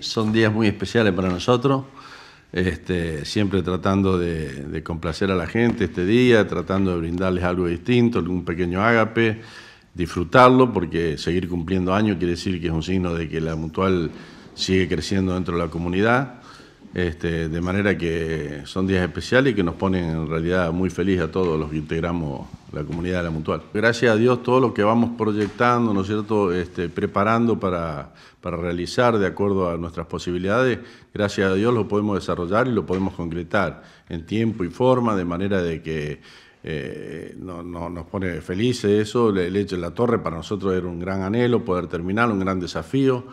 Son días muy especiales para nosotros, este, siempre tratando de, complacer a la gente este día, tratando de brindarles algo distinto, algún pequeño ágape, disfrutarlo, porque seguir cumpliendo años quiere decir que es un signo de que la mutual sigue creciendo dentro de la comunidad. Este, de manera que son días especiales y que nos ponen en realidad muy felices a todos los que integramos la comunidad de la Mutual. Gracias a Dios todo lo que vamos proyectando, ¿no es cierto?, este, preparando para, realizar de acuerdo a nuestras posibilidades, gracias a Dios lo podemos desarrollar y lo podemos concretar en tiempo y forma, de manera de que eh, nos pone felices eso. El hecho de la torre para nosotros era un gran anhelo, poder terminar, un gran desafío.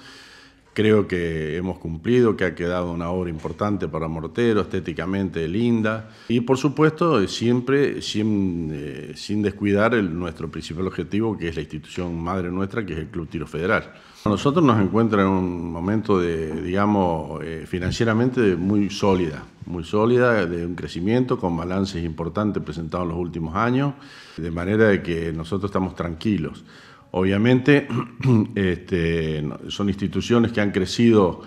Creo que hemos cumplido, que ha quedado una obra importante para Mortero, estéticamente linda. Y por supuesto, siempre eh, sin, descuidar el, nuestro principal objetivo, que es la institución madre nuestra, que es el Club Tiro Federal. Nosotros nos encuentra en un momento de, digamos, eh, financieramente muy sólida, muy sólida, de un crecimiento con balances importantes presentados en los últimos años, de manera de que nosotros estamos tranquilos. Obviamente este, son instituciones que han crecido,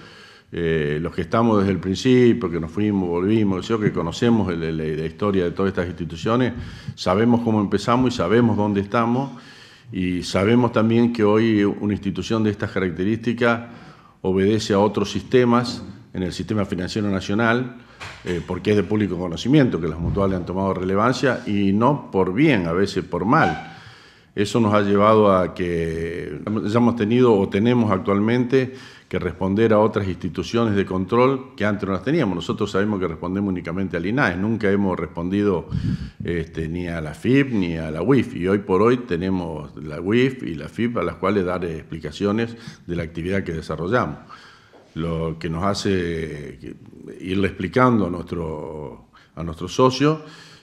eh, los que estamos desde el principio, que nos fuimos, volvimos, que conocemos la historia de todas estas instituciones, sabemos cómo empezamos y sabemos dónde estamos y sabemos también que hoy una institución de estas características obedece a otros sistemas en el sistema financiero nacional, eh, porque es de público conocimiento que las mutuales han tomado relevancia y no por bien, a veces por mal. Eso nos ha llevado a que ya hemos tenido o tenemos actualmente que responder a otras instituciones de control que antes no las teníamos. Nosotros sabemos que respondemos únicamente al INAES, nunca hemos respondido este, ni a la FIP ni a la UIF, y hoy por hoy tenemos la UIF y la FIP a las cuales dar explicaciones de la actividad que desarrollamos, lo que nos hace irle explicando a nuestro, a nuestro socio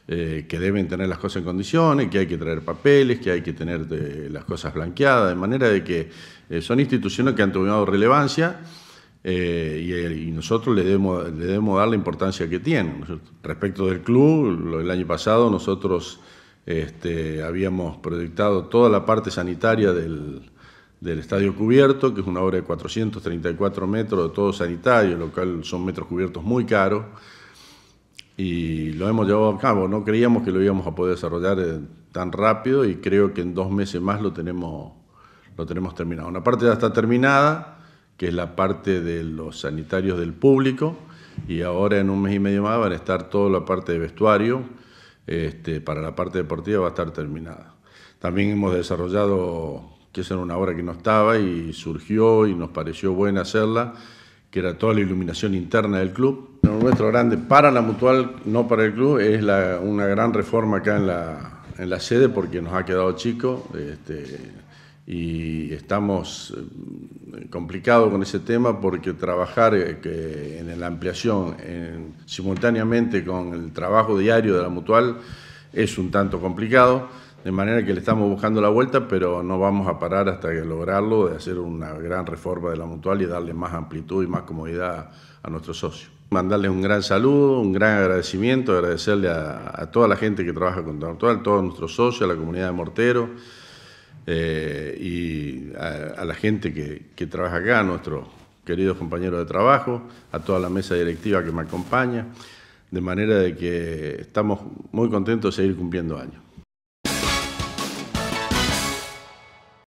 eh, que deben tener las cosas en condiciones, que hay que traer papeles, que hay que tener eh, las cosas blanqueadas, de manera de que eh, son instituciones que han tomado relevancia y, nosotros le debemos, dar la importancia que tienen. Respecto del club, el año pasado nosotros este, habíamos proyectado toda la parte sanitaria del, del estadio cubierto, que es una obra de 434 metros de todo sanitario, lo cual son metros cubiertos muy caros y lo hemos llevado a cabo. No creíamos que lo íbamos a poder desarrollar eh, tan rápido y creo que en dos meses más lo tenemos, lo tenemos terminado. Una parte ya está terminada, que es la parte de los sanitarios del público, y ahora en un mes y medio más van a estar toda la parte de vestuario, este, para la parte deportiva va a estar terminada. También hemos desarrollado, que es en una obra que no estaba y surgió y nos pareció buena hacerla, que era toda la iluminación interna del club. nuestro grande para la mutual, no para el club, es una gran reforma acá en la, sede porque nos ha quedado chico este, y estamos eh, complicados con ese tema porque trabajar eh, en la ampliación simultáneamente con el trabajo diario de la mutual es un tanto complicado. De manera que le estamos buscando la vuelta, pero no vamos a parar hasta que lograrlo de hacer una gran reforma de la mutual y darle más amplitud y más comodidad a nuestros socios. Mandarles un gran saludo, un gran agradecimiento, agradecerle a, toda la gente que trabaja con la mutual, todos nuestros socios, a la comunidad de Mortero eh, y a, la gente que, que trabaja acá, a nuestros queridos compañeros de trabajo, a toda la mesa directiva que me acompaña, de manera de que estamos muy contentos de seguir cumpliendo años.